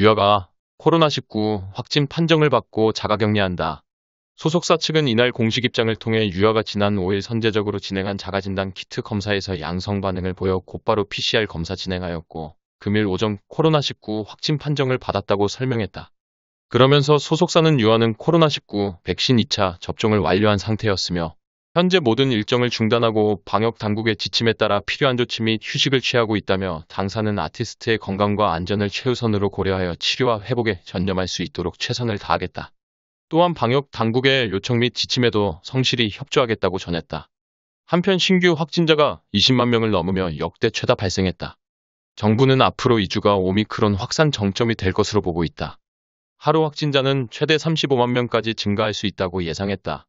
유아가 코로나19 확진 판정을 받고 자가격리한다. 소속사 측은 이날 공식 입장을 통해 유아가 지난 5일 선제적으로 진행한 자가진단 키트 검사에서 양성 반응을 보여 곧바로 PCR 검사 진행하였고 금일 오전 코로나19 확진 판정을 받았다고 설명했다. 그러면서 소속사는 유아는 코로나19 백신 2차 접종을 완료한 상태였으며 현재 모든 일정을 중단하고 방역 당국의 지침에 따라 필요한 조치 및 휴식을 취하고 있다며 당사는 아티스트의 건강과 안전을 최우선으로 고려하여 치료와 회복에 전념할 수 있도록 최선을 다하겠다. 또한 방역 당국의 요청 및 지침에도 성실히 협조하겠다고 전했다. 한편 신규 확진자가 20만 명을 넘으며 역대 최다 발생했다. 정부는 앞으로 2주가 오미크론 확산 정점이 될 것으로 보고 있다. 하루 확진자는 최대 35만 명까지 증가할 수 있다고 예상했다.